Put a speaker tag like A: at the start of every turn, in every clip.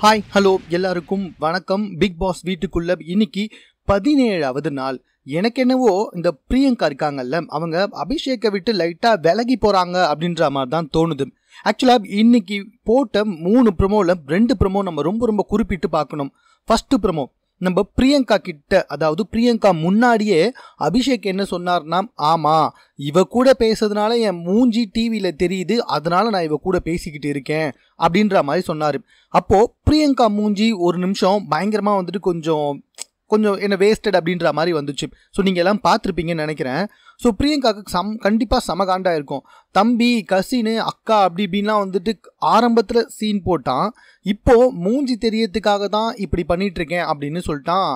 A: hi hello எல்லாருக்கும் வணக்கம் big pass வீட்டுக்குள்ளே இன்னைக்கு பதினேழாவது நாள் எனக்கு என்னவோ இந்த பிரியங்கா இருக்காங்கல்ல அவங்க அபிஷேக்கை விட்டு லைட்டாக விலகி போகிறாங்க அப்படின்ற மாதிரி தான் தோணுது ஆக்சுவலாக இன்னைக்கு போட்ட மூணு ப்ரமோவில் ரெண்டு ப்ரமோ நம்ம ரொம்ப ரொம்ப குறிப்பிட்டு பார்க்கணும் ஃபஸ்ட்டு ப்ரமோ நம்ம பிரியங்கா கிட்ட அதாவது பிரியங்கா முன்னாடியே அபிஷேக் என்ன சொன்னார்னா ஆமாம் இவ கூட பேசுறதுனால என் மூஞ்சி டிவியில் தெரியுது அதனால நான் இவ கூட பேசிக்கிட்டு இருக்கேன் அப்படின்ற மாதிரி சொன்னார் அப்போது பிரியங்கா மூஞ்சி ஒரு நிமிஷம் பயங்கரமாக வந்துட்டு கொஞ்சம் கொஞ்சம் என்ன வேஸ்டட் அப்படின்ற மாதிரி வந்துச்சு ஸோ நீங்கள் எல்லாம் பார்த்துருப்பீங்கன்னு நினைக்கிறேன் ஸோ பிரியங்காவுக்கு சம் கண்டிப்பாக சமகாண்டாக இருக்கும் தம்பி கசின் அக்கா அப்படி இப்படின்லாம் வந்துட்டு ஆரம்பத்தில் சீன் போட்டான் இப்போது மூஞ்சி தெரியறதுக்காக தான் இப்படி பண்ணிகிட்ருக்கேன் அப்படின்னு சொல்லிட்டான்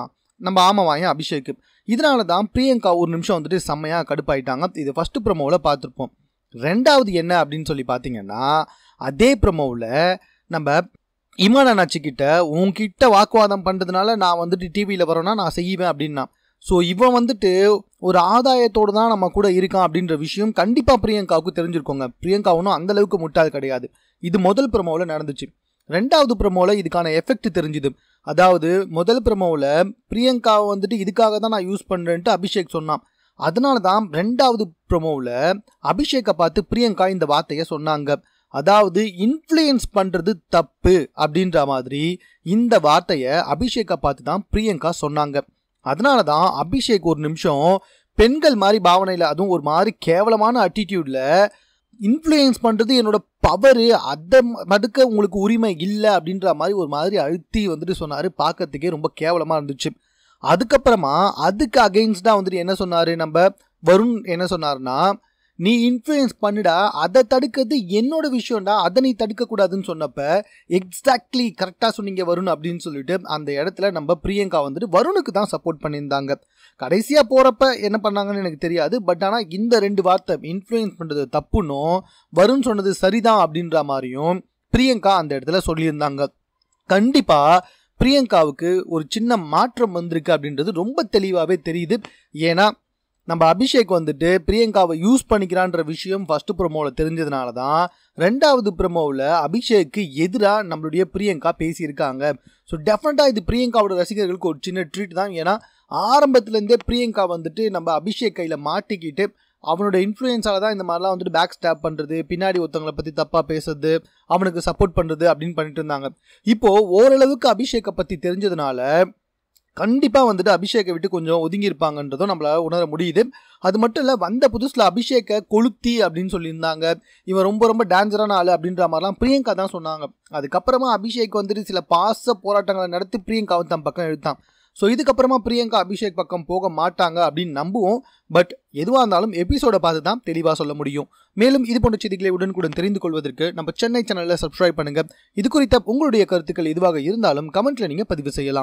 A: நம்ம ஆமாவாயன் அபிஷேக் இதனால தான் பிரியங்கா ஒரு நிமிஷம் வந்துட்டு செம்மையாக கடுப்பாயிட்டாங்க இது ஃபஸ்ட்டு ப்ரொமோவில் பார்த்துருப்போம் ரெண்டாவது என்ன அப்படின்னு சொல்லி பார்த்தீங்கன்னா அதே ப்ரொமோவில் நம்ம இமான அண்ணாச்சிக்கிட்ட உன்கிட்ட வாக்குவாதம் பண்ணுறதுனால நான் வந்துட்டு டிவியில் வரோன்னா நான் செய்வேன் அப்படின்னா ஸோ இவன் வந்துட்டு ஒரு ஆதாயத்தோடு தான் நம்ம கூட இருக்கான் அப்படின்ற விஷயம் கண்டிப்பாக பிரியங்காவுக்கு தெரிஞ்சிருக்கோங்க பிரியங்கா ஒன்றும் அந்தளவுக்கு முட்டாது கிடையாது இது முதல் ப்ரமோவில் நடந்துச்சு ரெண்டாவது பிரமோவில் இதுக்கான எஃபெக்ட் தெரிஞ்சுது அதாவது முதல் ப்ரமோவில் பிரியங்காவை வந்துட்டு இதுக்காக தான் நான் யூஸ் பண்ணுறேன்ட்டு அபிஷேக் சொன்னான் அதனால தான் ரெண்டாவது ப்ரமோவில் அபிஷேக்கை பார்த்து பிரியங்கா இந்த வார்த்தையை சொன்னாங்க அதாவது இன்ஃப்ளூயன்ஸ் பண்ணுறது தப்பு அப்படின்ற மாதிரி இந்த வார்த்தையை அபிஷேக்கை பார்த்து தான் பிரியங்கா சொன்னாங்க அதனால தான் அபிஷேக் ஒரு நிமிஷம் பெண்கள் மாதிரி பாவனையில் அதுவும் ஒரு மாதிரி கேவலமான அட்டிடியூடில் இன்ஃப்ளூயன்ஸ் பண்ணுறது என்னோட பவரு அதை மடுக்க உங்களுக்கு உரிமை இல்லை அப்படின்ற மாதிரி ஒரு மாதிரி அழுத்தி வந்துட்டு சொன்னார் பார்க்கறதுக்கே ரொம்ப கேவலமாக இருந்துச்சு அதுக்கப்புறமா அதுக்கு அகெயின்ஸ்டாக வந்துட்டு என்ன சொன்னார் நம்ம வருண் என்ன சொன்னார்னா நீ இன்ஃப்ளூயன்ஸ் பண்ணுடா அதை தடுக்கிறது என்னோட விஷயம்டா அதை நீ தடுக்கக்கூடாதுன்னு சொன்னப்ப எக்ஸாக்ட்லி கரெக்டாக சொன்னீங்க வருண் அப்படின்னு சொல்லிட்டு அந்த இடத்துல நம்ம பிரியங்கா வந்துட்டு வருணுக்கு தான் சப்போர்ட் பண்ணியிருந்தாங்க கடைசியாக போகிறப்ப என்ன பண்ணாங்கன்னு எனக்கு தெரியாது பட் ஆனால் இந்த ரெண்டு வார்த்தை இன்ஃப்ளூயன்ஸ் பண்ணுறது தப்புன்னும் வருண் சொன்னது சரிதான் அப்படின்ற மாதிரியும் பிரியங்கா அந்த இடத்துல சொல்லியிருந்தாங்க கண்டிப்பாக பிரியங்காவுக்கு ஒரு சின்ன மாற்றம் வந்திருக்கு அப்படின்றது ரொம்ப தெளிவாகவே தெரியுது ஏன்னா நம்ம அபிஷேக் வந்துட்டு பிரியங்காவை யூஸ் பண்ணிக்கிறான்ற விஷயம் ஃபர்ஸ்ட் ப்ரொமோவில் தெரிஞ்சதுனால தான் ரெண்டாவது ப்ரமோவில் அபிஷேக்கு எதிராக நம்மளுடைய பிரியங்கா பேசியிருக்காங்க ஸோ டெஃபினட்டாக இது பிரியங்காவோட ரசிகர்களுக்கு ஒரு சின்ன ட்ரீட் தான் ஏன்னா ஆரம்பத்துலேருந்தே பிரியங்கா வந்துட்டு நம்ம அபிஷேக் கையில் மாட்டிக்கிட்டு அவனோட இன்ஃப்ளூயன்ஸால் தான் இந்த மாதிரிலாம் வந்துட்டு பேக் ஸ்டாப் பண்ணுறது பின்னாடி ஒருத்தவங்களை பற்றி தப்பாக பேசுறது அவனுக்கு சப்போர்ட் பண்ணுறது அப்படின்னு பண்ணிட்டு இருந்தாங்க இப்போது ஓரளவுக்கு அபிஷேக்கை பற்றி தெரிஞ்சதுனால கண்டிப்பாக வந்துட்டு அபிஷேக்கை விட்டு கொஞ்சம் ஒதுங்கி இருப்பாங்கன்றதும் நம்மளால் உணர முடியுது அது மட்டும் இல்லை வந்த புதுசில் அபிஷேக்கை கொளுத்தி அப்படின்னு சொல்லியிருந்தாங்க இவன் ரொம்ப ரொம்ப டேஞ்சரான ஆள் அப்படின்ற மாதிரிலாம் பிரியங்கா தான் சொன்னாங்க அதுக்கப்புறமா அபிஷேக் வந்துட்டு சில பாச போராட்டங்களை நடத்தி பிரியங்காவை தன் பக்கம் எழுத்தான் ஸோ இதுக்கப்புறமா பிரியங்கா அபிஷேக் பக்கம் போக மாட்டாங்க அப்படின்னு நம்புவோம் பட் எதுவாக இருந்தாலும் எபிசோடை பார்த்து தான் தெளிவாக சொல்ல முடியும் மேலும் இது போன்ற செய்திகளை உடனுக்குடன் தெரிந்து கொள்வதற்கு நம்ம சென்னை சேனலில் சப்ஸ்கிரைப் பண்ணுங்கள் இது குறித்த உங்களுடைய கருத்துக்கள் எதுவாக இருந்தாலும் கமெண்ட்டில் நீங்கள் பதிவு செய்யலாம்